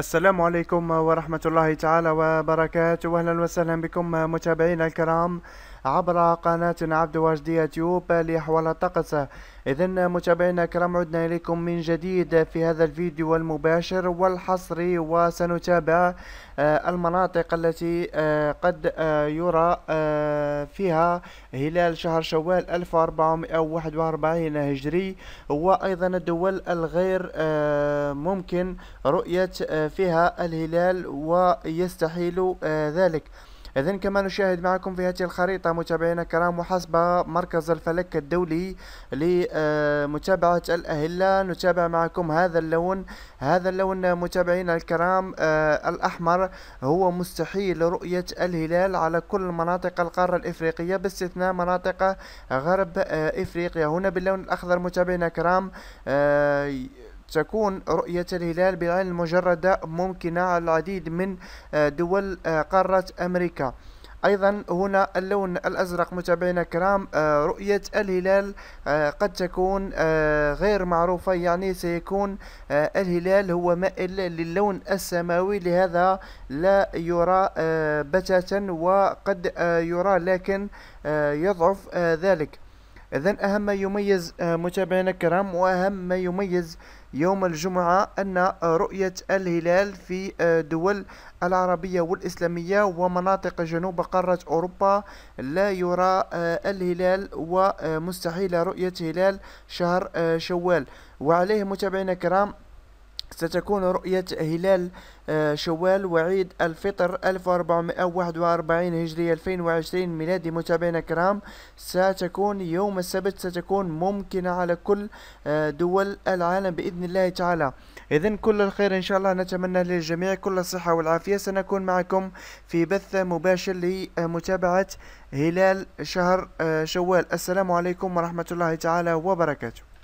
السلام عليكم ورحمة الله تعالى وبركاته أهلا وسهلا بكم متابعينا الكرام عبر قناة عبد وجدية يوتيوب لأحوال الطقس إذا متابعينا الكرام عدنا إليكم من جديد في هذا الفيديو المباشر والحصري وسنتابع آه، المناطق التي آه، قد آه، يرى فيها هلال شهر شوال 1441 هجري وأيضا الدول الغير ممكن رؤية فيها الهلال ويستحيل ذلك إذا كما نشاهد معكم في هذه الخريطة متابعينا الكرام وحسب مركز الفلك الدولي لمتابعة الأهلة نتابع معكم هذا اللون هذا اللون متابعينا الكرام آه، الأحمر هو مستحيل رؤية الهلال على كل مناطق القارة الإفريقية باستثناء مناطق غرب آه، إفريقيا هنا باللون الأخضر متابعينا الكرام آه، تكون رؤية الهلال بالعين المجردة ممكنة على العديد من آه، دول آه، قارة أمريكا ايضا هنا اللون الازرق متابعينا الكرام آه، رؤيه الهلال قد تكون غير معروفه يعني سيكون الهلال هو مائل للون السماوي لهذا لا يرى بتاتا وقد يرى لكن يضعف ذلك إذا أهم ما يميز آه، متابعينا الكرام وأهم ما يميز يوم الجمعة أن رؤية الهلال في آه، دول العربية والإسلامية ومناطق جنوب قارة أوروبا لا يرى آه، الهلال ومستحيل رؤية هلال شهر شوال وعليه متابعينا الكرام ستكون رؤية هلال آه، شوال وعيد الفطر 1441 هجري 2020 ميلادي متابعينا الكرام ستكون يوم السبت ستكون ممكنة على كل آه، دول العالم بإذن الله تعالى إذا كل الخير إن شاء الله نتمنى للجميع كل الصحة والعافية سنكون معكم في بث مباشر لمتابعة هلال شهر آه، شوال السلام عليكم ورحمة الله تعالى وبركاته